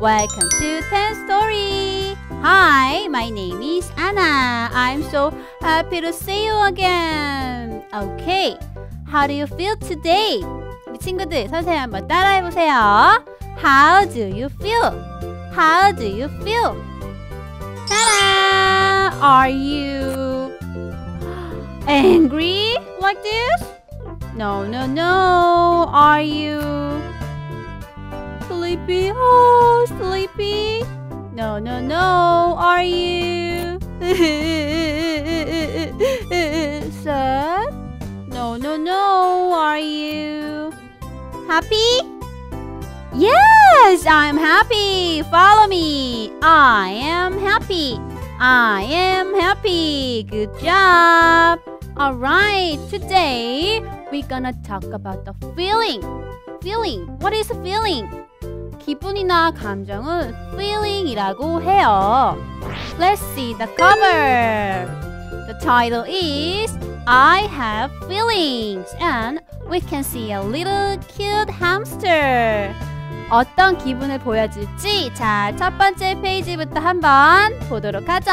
Welcome to 10 Story! Hi, my name is Anna. I'm so happy to see you again. Okay, how do you feel today? 친구들 선생님 한번 보세요. How do you feel? How do you feel? 따라! Are you angry like this? No, no, no. Are you sleepy? Oh, sleepy. No, no, no. Are you sad? No, no, no. Are you happy? Yes, I'm happy. Follow me. I am happy. I am happy. Good job. All right, today we're gonna talk about the feeling. Feeling. What is feeling? 기분이나 감정은 feeling이라고 해요. Let's see the cover. The title is I Have Feelings and we can see a little cute hamster. 어떤 기분을 보여줄지 자, 첫 번째 페이지부터 한번 보도록 하죠.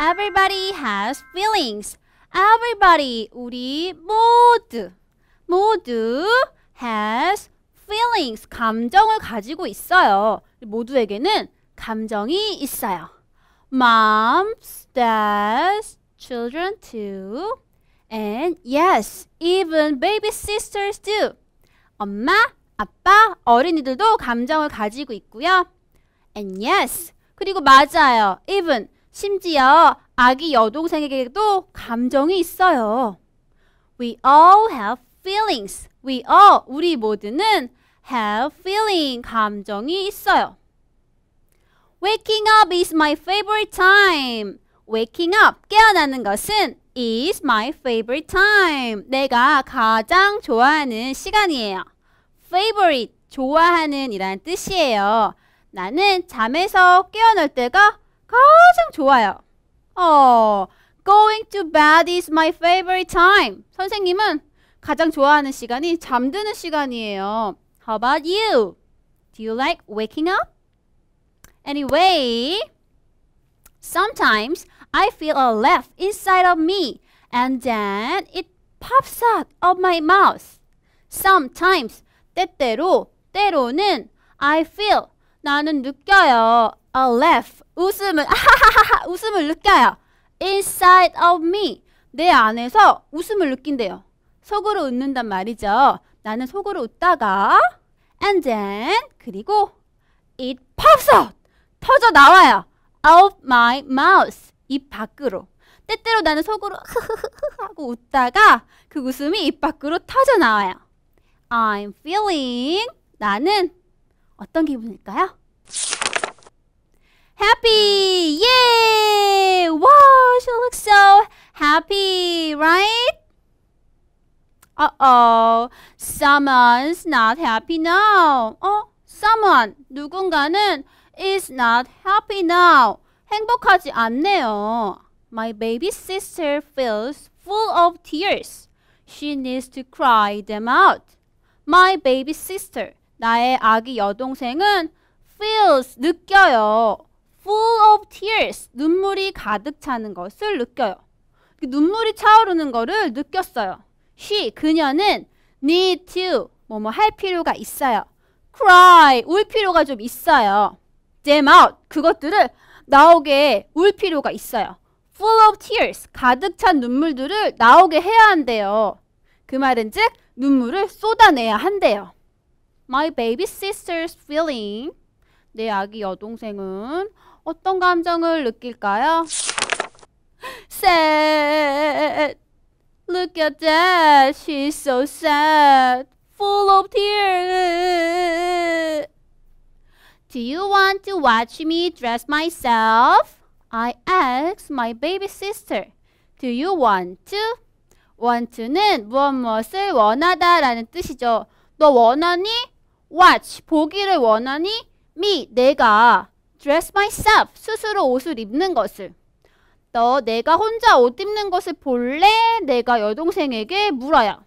Everybody has feelings. Everybody, 우리 모두, 모두 has feelings, 감정을 가지고 있어요. 모두에게는 감정이 있어요. Moms, dads, children too. And yes, even baby sisters do. 엄마, 아빠, 어린이들도 감정을 가지고 있고요. And yes, 그리고 맞아요. even, 심지어 아기 여동생에게도 감정이 있어요. We all have feelings. We all, 우리 모두는 have feeling, 감정이 있어요. Waking up is my favorite time. waking up, 깨어나는 것은 is my favorite time. 내가 가장 좋아하는 시간이에요. favorite, 좋아하는 이란 뜻이에요. 나는 잠에서 깨어날 때가 가장 좋아요. 어, going to bed is my favorite time. 선생님은 가장 좋아하는 시간이 잠드는 시간이에요. How about you? Do you like waking up? Anyway, sometimes I feel a laugh inside of me and then it pops out of my mouth. Sometimes 때때로 때로는 I feel 나는 느껴요 a laugh 웃음을 하하하하 웃음을 느껴요 inside of me 내 안에서 웃음을 느낀대요 속으로 웃는단 말이죠 나는 속으로 웃다가 and then 그리고 it pops out 터져 나와요 out my mouth 입 밖으로 때때로 나는 속으로 하고 웃다가 그 웃음이 입 밖으로 터져 나와요. I'm feeling 나는 어떤 기분일까요? Happy! Yay! Wow, she looks so happy, right? Uh-oh. Someone's not happy now. 어? Someone 누군가는 is not happy now. 행복하지 않네요. My baby sister feels full of tears. She needs to cry them out. My baby sister, 나의 아기 여동생은 feels, 느껴요. full of tears, 눈물이 가득 차는 것을 느껴요. 눈물이 차오르는 것을 느꼈어요. She, 그녀는 need to, 뭐 뭐 할 필요가 있어요. cry, 울 필요가 좀 있어요. them out, 그것들을 나오게 울 필요가 있어요. full of tears, 가득 찬 눈물들을 나오게 해야 한대요. 그 말은즉 눈물을 쏟아내야 한대요. My baby sister's feeling. 내 아기 여동생은 어떤 감정을 느낄까요? Sad. Look at that. She's so sad. Full of tears. Do you want to watch me dress myself? I asked my baby sister. Do you want to? want to는 무엇 무엇을 원하다라는 뜻이죠. 너 원하니? watch 보기를 원하니? me 내가 dress myself 스스로 옷을 입는 것을 너 내가 혼자 옷 입는 것을 볼래? 내가 여동생에게 물어요.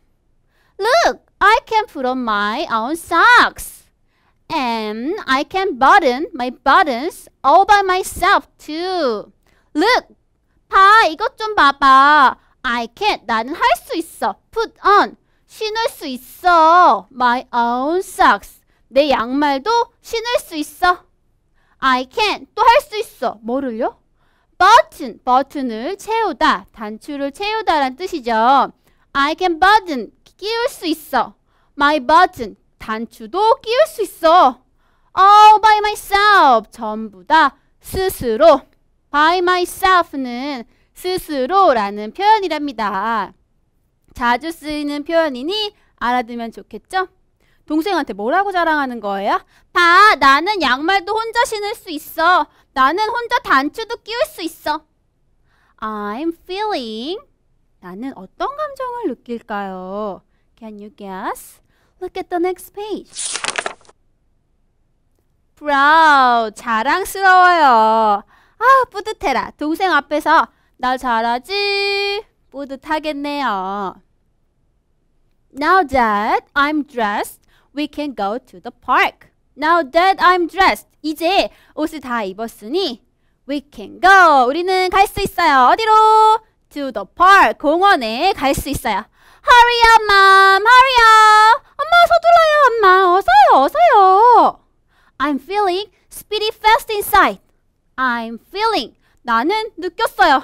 Look, I can put on my own socks. and I can button my buttons all by myself too. Look, 봐 이것 좀 봐봐. I can 나는 할 수 있어. Put on 신을 수 있어. My own socks 내 양말도 신을 수 있어. I can 또 할 수 있어. 뭐를요? Button 버튼을 채우다 단추를 채우다란 뜻이죠. I can button 끼울 수 있어. My button 단추도 끼울 수 있어. All by myself. 전부 다 스스로. By myself는 스스로라는 표현이랍니다. 자주 쓰이는 표현이니 알아두면 좋겠죠? 동생한테 뭐라고 자랑하는 거예요? 봐, 나는 양말도 혼자 신을 수 있어. 나는 혼자 단추도 끼울 수 있어. I'm feeling. 나는 어떤 감정을 느낄까요? Can you guess? Look at the next page. Proud. 자랑스러워요. 아, 뿌듯해라. 동생 앞에서 나 잘하지? 뿌듯하겠네요. Now that I'm dressed, we can go to the park. Now that I'm dressed. 이제 옷을 다 입었으니 we can go. 우리는 갈 수 있어요. 어디로? To the park. 공원에 갈 수 있어요. Hurry up, mom. Hurry up. 엄마 서둘러요, 엄마. 어서요, 어서요. I'm feeling speedy fast inside. I'm feeling. 나는 느꼈어요.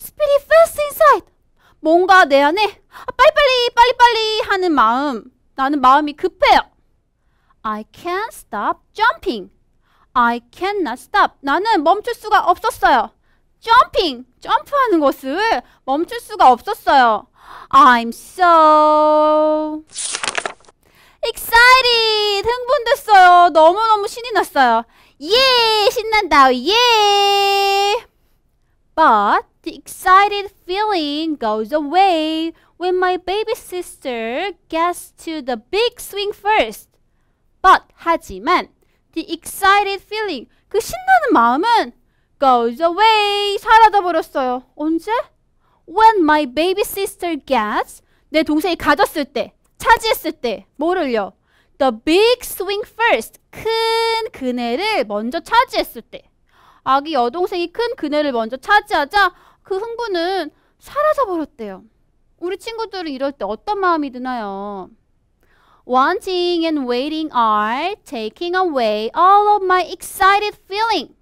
Speedy fast inside. 뭔가 내 안에 빨리빨리, 빨리빨리 하는 마음. 나는 마음이 급해요. I can't stop jumping. I cannot stop. 나는 멈출 수가 없었어요. jumping, 점프하는 것을 멈출 수가 없었어요. I'm so excited 흥분됐어요. 너무너무 신이 났어요. 예 신난다. 예. But the excited feeling goes away when my baby sister gets to the big swing first. But 하지만 the excited feeling 그 신나는 마음은 goes away 사라져 버렸어요. 언제? When my baby sister gets 내 동생이 가졌을 때 차지했을 때 뭐를요? The big swing first. 큰 그네를 먼저 차지했을 때. 아기 여동생이 큰 그네를 먼저 차지하자 그 흥분은 사라져 버렸대요. 우리 친구들은 이럴 때 어떤 마음이 드나요? Wanting and waiting are taking away all of my excited feeling.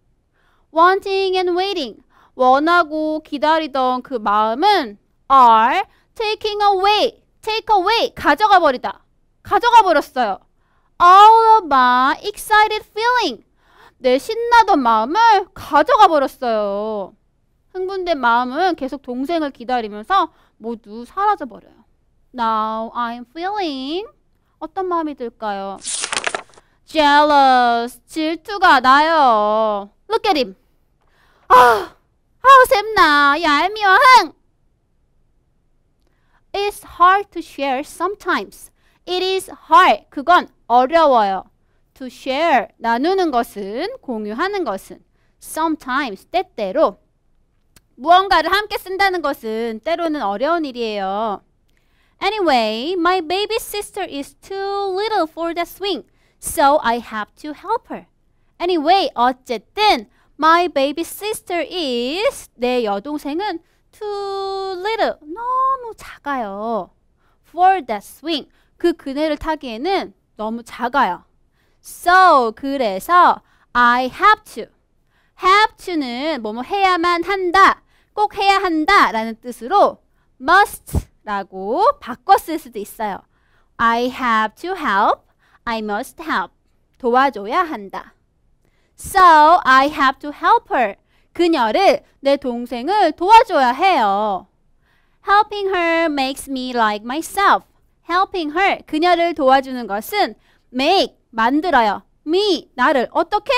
Wanting and waiting. 원하고 기다리던 그 마음은 are taking away. take away 가져가 버리다. 가져가 버렸어요. All of my excited feeling 내 신나던 마음을 가져가 버렸어요. 흥분된 마음은 계속 동생을 기다리면서 모두 사라져 버려요. Now I'm feeling 어떤 마음이 들까요? Jealous 질투가 나요. Look at him. 아, 아 샘나 얄미워 흥. is hard to share sometimes. It is hard. 그건 어려워요. To share. 나누는 것은, 공유하는 것은. Sometimes. 때때로. 무언가를 함께 쓴다는 것은 때로는 어려운 일이에요. Anyway, my baby sister is too little for the swing, so I have to help her. Anyway, 어쨌든 my baby sister is 내 여동생은 too little 너무 작아요. for that swing 그 그네를 타기에는 너무 작아요. So 그래서 I have to have to는 뭐뭐 해야만 한다 꼭 해야 한다 라는 뜻으로 must 라고 바꿨을 수도 있어요. I have to help. I must help. 도와줘야 한다. So I have to help her. 그녀를 내 동생을 도와줘야 해요. Helping her makes me like myself. Helping her 그녀를 도와주는 것은 make 만들어요. me 나를 어떻게?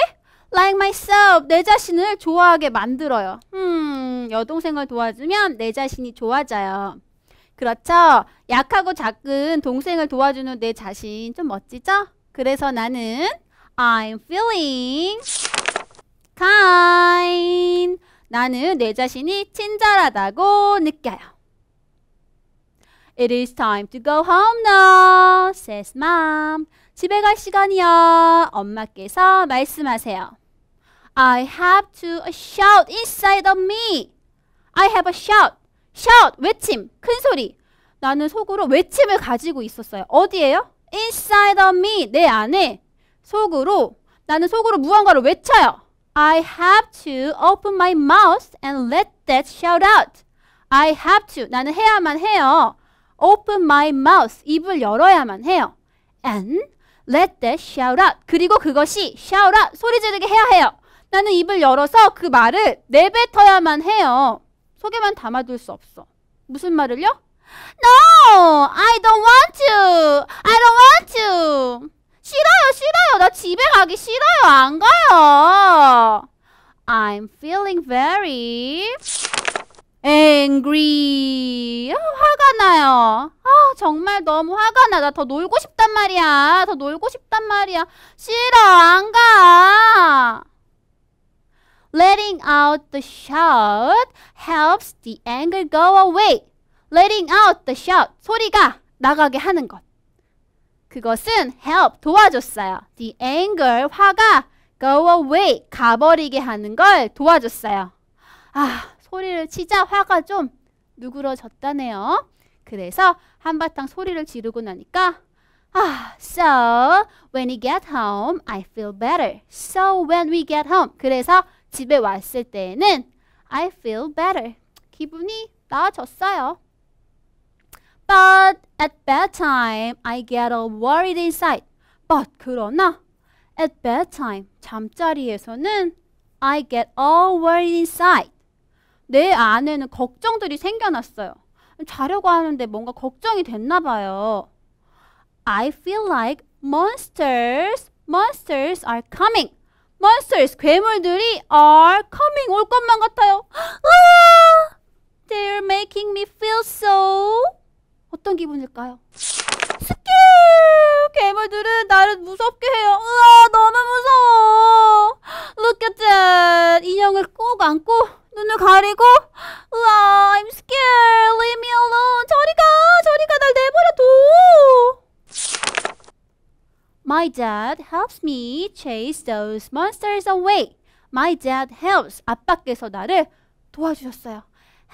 like myself 내 자신을 좋아하게 만들어요. 음, 여동생을 도와주면 내 자신이 좋아져요. 그렇죠? 약하고 작은 동생을 도와주는 내 자신 좀 멋지죠? 그래서 나는 I'm feeling kind. 나는 내 자신이 친절하다고 느껴요. It is time to go home now, says mom. 집에 갈 시간이야. 엄마께서 말씀하세요. I have to shout inside of me. I have a shout. shout 외침, 큰 소리. 나는 속으로 외침을 가지고 있었어요. 어디에요? inside of me 내 안에 속으로 나는 속으로 무언가를 외쳐요. I have to open my mouth and let that shout out. I have to. 나는 해야만 해요. Open my mouth. 입을 열어야만 해요. And let that shout out. 그리고 그것이 shout out. 소리 지르게 해야 해요. 나는 입을 열어서 그 말을 내뱉어야만 해요. 속에만 담아둘 수 없어. 무슨 말을요? No! I don't want to! I don't want to! 싫어요, 싫어요. 나 가기 싫어요. 안 가요. I'm feeling very angry. 아, 화가 나요. 아, 정말 너무 화가 나. 나더 놀고 싶단 말이야. 더 놀고 싶단 말이야. 싫어. 안 가. Letting out the shout helps the anger go away. Letting out the shout. 소리가 나가게 하는 것. 그것은 help 도와줬어요. The anger 화가 go away 가버리게 하는 걸 도와줬어요. 아 소리를 치자 화가 좀 누그러졌다네요. 그래서 한바탕 소리를 지르고 나니까 아, so when we get home, I feel better. So when we get home, 그래서 집에 왔을 때는 I feel better. 기분이 나아졌어요. But at bedtime, I get all worried inside. But 그러나 at bedtime, 잠자리에서는 I get all worried inside. 내 안에는 걱정들이 생겨났어요. 자려고 하는데 뭔가 걱정이 됐나 봐요. I feel like monsters, monsters are coming. monsters, 괴물들이 are coming, 올 것만 같아요. They're making me feel so 어떤 기분일까요? 스키! 괴물들은 나를 무섭게 해요. 으아, 너무 무서워. Look at that. 인형을 꼭 안고 눈을 가리고 으아, I'm scared. Leave me alone. 저리 가. 저리 가. 날 내버려둬. My dad helps me chase those monsters away. My dad helps. 아빠께서 나를 도와주셨어요.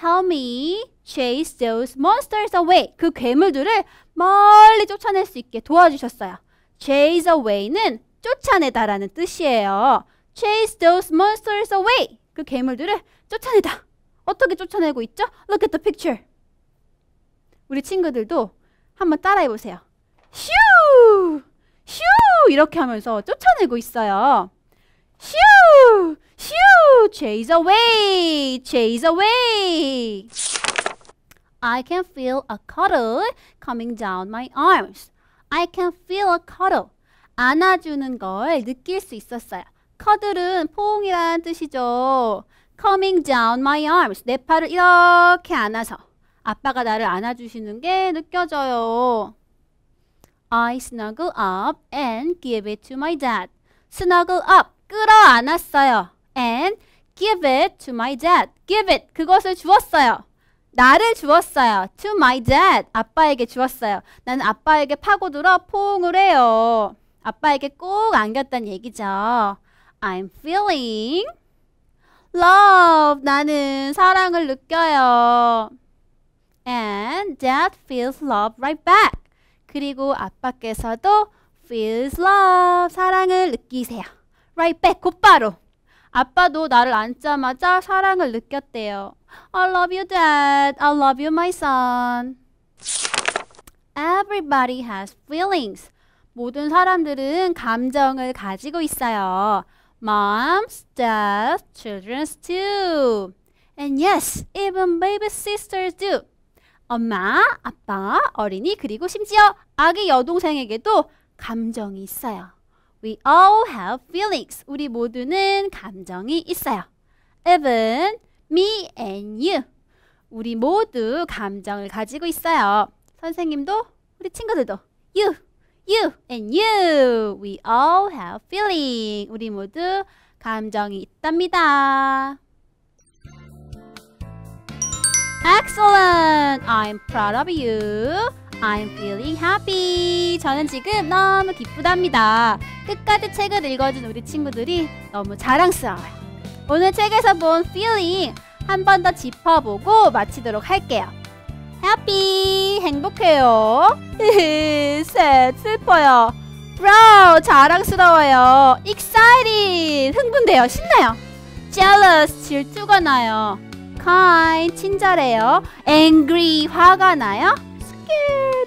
Help me chase those monsters away. 그 괴물들을 멀리 쫓아낼 수 있게 도와주셨어요. Chase away는 쫓아내다라는 뜻이에요. Chase those monsters away. 그 괴물들을 쫓아내다. 어떻게 쫓아내고 있죠? Look at the picture. 우리 친구들도 한번 따라해 보세요. 슈! 슈! 이렇게 하면서 쫓아내고 있어요. 슈! Phew! Chase away! Chase away! I can feel a cuddle coming down my arms. I can feel a cuddle. 안아주는 걸 느낄 수 있었어요. 커들은 포옹이라는 뜻이죠. coming down my arms. 내 팔을 이렇게 안아서 아빠가 나를 안아주시는 게 느껴져요. I snuggle up and give it to my dad. snuggle up. 끌어안았어요. and give it to my dad. give it 그것을 주었어요. 나를 주었어요. to my dad. 아빠에게 주었어요. 나는 아빠에게 파고들어 포옹을 해요. 아빠에게 꼭 안겼다는 얘기죠. I'm feeling love. 나는 사랑을 느껴요. And dad feels love right back. 그리고 아빠께서도 feels love. 사랑을 느끼세요. Right back. 곧바로. 아빠도 나를 안자마자 사랑을 느꼈대요. I love you, Dad. I love you, my son. Everybody has feelings. 모든 사람들은 감정을 가지고 있어요. Moms, dads, children too. And yes, even baby sisters do. 엄마, 아빠, 어린이, 그리고 심지어 아기 여동생에게도 감정이 있어요. We all have feelings. 우리 모두는 감정이 있어요. Even me and you. 우리 모두 감정을 가지고 있어요. 선생님도 우리 친구들도 you, you and you. We all have feeling. 우리 모두 감정이 있답니다. Excellent. I'm proud of you. I'm feeling happy. 저는 지금 너무 기쁘답니다. 끝까지 책을 읽어준 우리 친구들이 너무 자랑스러워요. 오늘 책에서 본 feeling 한 번 더 짚어보고 마치도록 할게요. happy 행복해요. sad 슬퍼요. proud 자랑스러워요. excited 흥분돼요. 신나요. jealous 질투가 나요. kind 친절해요. angry 화가 나요.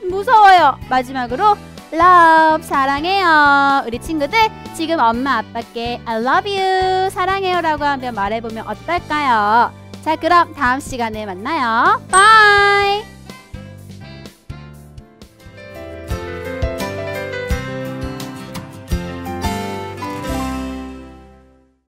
되 무서워요. 마지막으로 love 사랑해요. 우리 친구들 지금 엄마 아빠께 I love you 사랑해요라고 한번 말해보면 어떨까요? 자 그럼 다음 시간에 만나요. Bye.